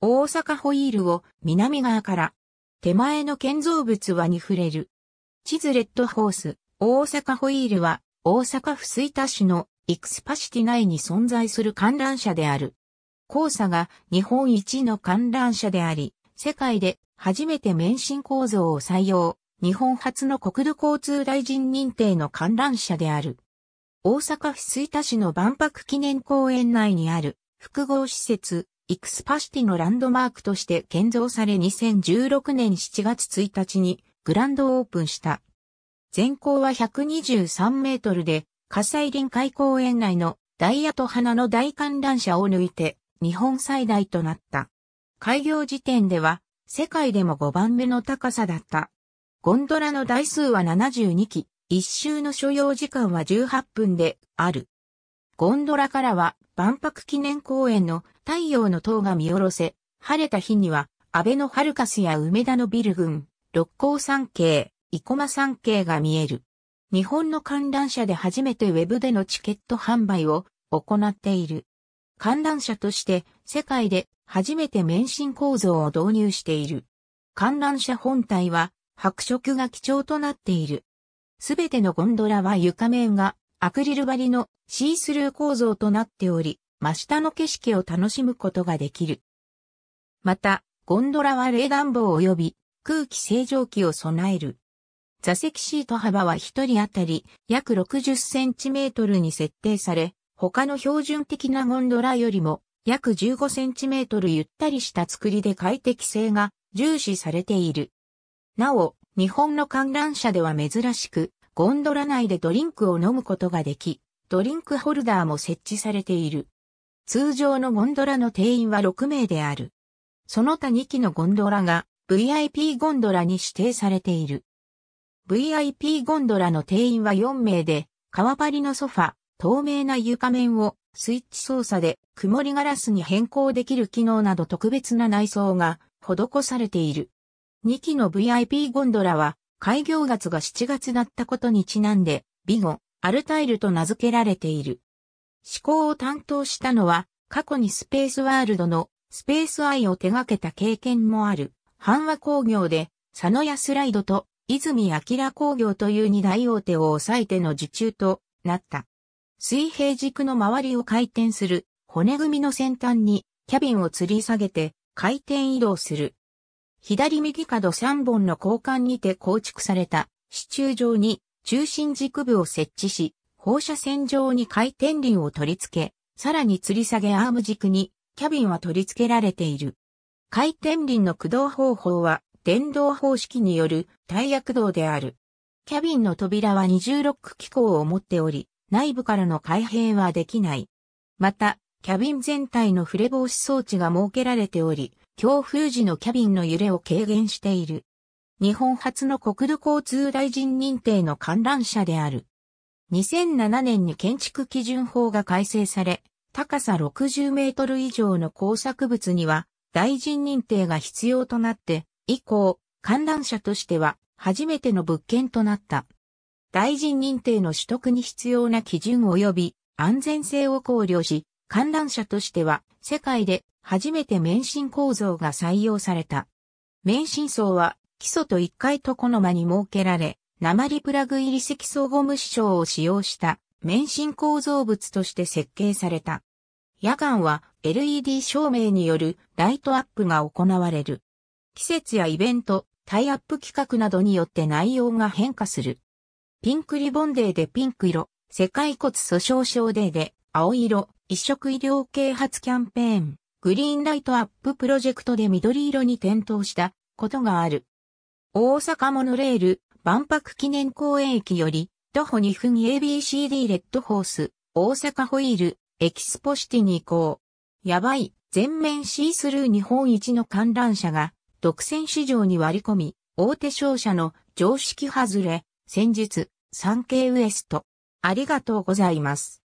大阪ホイールを南側から。手前の建造物はに触れる。地図レッドホース、大阪ホイールは大阪府水田市のイクスパシティ内に存在する観覧車である。交差が日本一の観覧車であり、世界で初めて免震構造を採用、日本初の国土交通大臣認定の観覧車である。大阪府水田市の万博記念公園内にある複合施設イクスパシティのランドマークとして建造され2016年7月1日にグランドオープンした。全高は123メートルで、火災臨海公園内のダイヤと花の大観覧車を抜いて日本最大となった。開業時点では世界でも5番目の高さだった。ゴンドラの台数は72機、一周の所要時間は18分である。ゴンドラからは万博記念公園の太陽の塔が見下ろせ、晴れた日には、安倍のハルカスや梅田のビル群、六甲山系、生駒山系が見える。日本の観覧車で初めてウェブでのチケット販売を行っている。観覧車として世界で初めて免震構造を導入している。観覧車本体は白色が基調となっている。すべてのゴンドラは床面がアクリル張りのシースルー構造となっており、真下の景色を楽しむことができる。また、ゴンドラは冷暖房及び空気清浄機を備える。座席シート幅は1人当たり約60センチメートルに設定され、他の標準的なゴンドラよりも約15センチメートルゆったりした作りで快適性が重視されている。なお、日本の観覧車では珍しく、ゴンドラ内でドリンクを飲むことができ、ドリンクホルダーも設置されている。通常のゴンドラの定員は6名である。その他2機のゴンドラが VIP ゴンドラに指定されている。VIP ゴンドラの定員は4名で、川張りのソファ、透明な床面をスイッチ操作で曇りガラスに変更できる機能など特別な内装が施されている。2機の VIP ゴンドラは開業月が7月だったことにちなんで、ビゴ、アルタイルと名付けられている。思考を担当したのは、過去にスペースワールドのスペースアイを手掛けた経験もある、阪和工業で、佐野安ライドと泉明工業という二大大手を抑えての受注となった。水平軸の周りを回転する骨組みの先端にキャビンを吊り下げて回転移動する左右角3本の交換にて構築された支柱上に中心軸部を設置し、放射線上に回転輪を取り付け、さらに吊り下げアーム軸にキャビンは取り付けられている。回転輪の駆動方法は電動方式によるタイヤ駆動である。キャビンの扉は2ク機構を持っており、内部からの開閉はできない。また、キャビン全体のフレ防止装置が設けられており、強風時のキャビンの揺れを軽減している。日本初の国土交通大臣認定の観覧車である。2007年に建築基準法が改正され、高さ60メートル以上の工作物には大臣認定が必要となって、以降、観覧車としては初めての物件となった。大臣認定の取得に必要な基準及び安全性を考慮し、観覧車としては世界で初めて免震構造が採用された。免震層は基礎と一階床の間に設けられ、鉛プラグ入り積層ゴム支障を使用した免震構造物として設計された。夜間は LED 照明によるライトアップが行われる。季節やイベント、タイアップ企画などによって内容が変化する。ピンクリボンデーでピンク色、世界骨粗鬆症デーで青色、一色医療啓発キャンペーン。グリーンライトアッププロジェクトで緑色に点灯したことがある。大阪モノレール万博記念公園駅より徒歩2分 ABCD レッドホース大阪ホイールエキスポシティに行こう。やばい全面シースルー日本一の観覧車が独占市場に割り込み大手商社の常識外れ先日産経ウエストありがとうございます。